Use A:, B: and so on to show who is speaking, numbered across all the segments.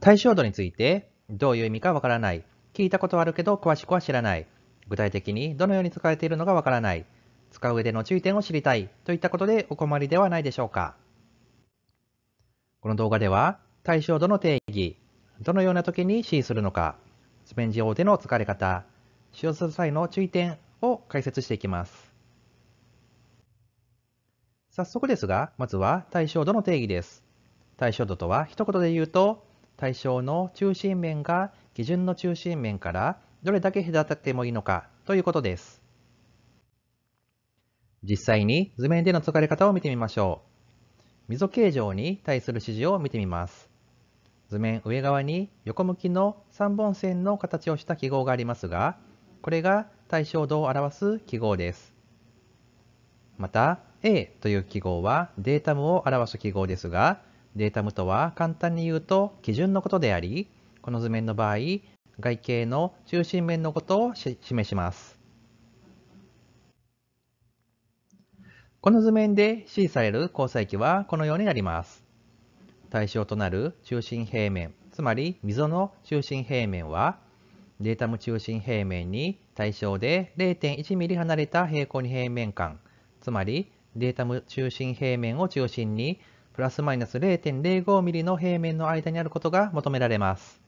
A: 対象度についてどういう意味かわからない。聞いたことはあるけど詳しくは知らない。具体的にどのように使われているのかわからない。使う上での注意点を知りたいといったことでお困りではないでしょうか。この動画では対象度の定義、どのような時に示するのか、スペンジ大での使われ方、使用する際の注意点を解説していきます。早速ですが、まずは対象度の定義です。対象度とは一言で言うと、対象の中心面が基準の中心面からどれだけ隔たってもいいのかということです。実際に図面での疲れ方を見てみましょう。溝形状に対する指示を見てみます。図面上側に横向きの3本線の形をした記号がありますが、これが対象度を表す記号です。また、A という記号はデータムを表す記号ですが、データムとは簡単に言うと基準のことであり、この図面の場合、外形の中心面のことを示します。この図面で指示される交際期はこのようになります。対象となる中心平面、つまり溝の中心平面は、データム中心平面に対象で 0.1mm 離れた平行に平面間、つまりデータム中心平面を中心にプラスマイナス 0.05mm の平面の間にあることが求められます。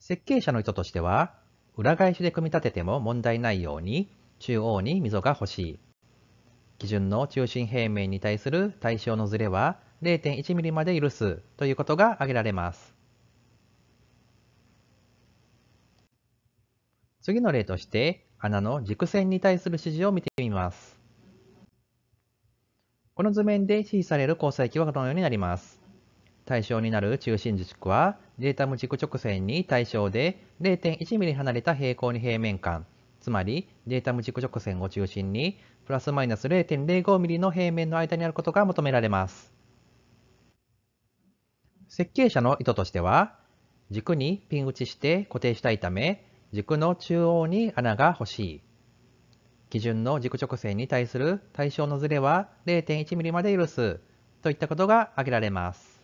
A: 設計者の意図としては、裏返しで組み立てても問題ないように中央に溝が欲しい。基準の中心平面に対する対象のズレは 0.1mm まで許すということが挙げられます。次の例として穴の軸線に対する指示を見てみます。この図面で指示される交際器はこのようになります。対象になる中心軸は、データム軸直線に対象で 0.1mm 離れた平行に平面間、つまりデータム軸直線を中心に、プラスマイナス 0.05mm の平面の間にあることが求められます。設計者の意図としては、軸にピン打ちして固定したいため、軸の中央に穴が欲しい。基準の軸直線に対する対象のズレは 0.1mm まで許すといったことが挙げられます。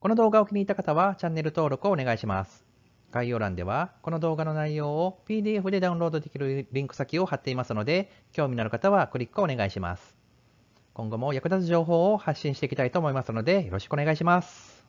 A: この動画を気に入った方はチャンネル登録をお願いします。概要欄ではこの動画の内容を PDF でダウンロードできるリンク先を貼っていますので興味のある方はクリックお願いします。今後も役立つ情報を発信していきたいと思いますのでよろしくお願いします。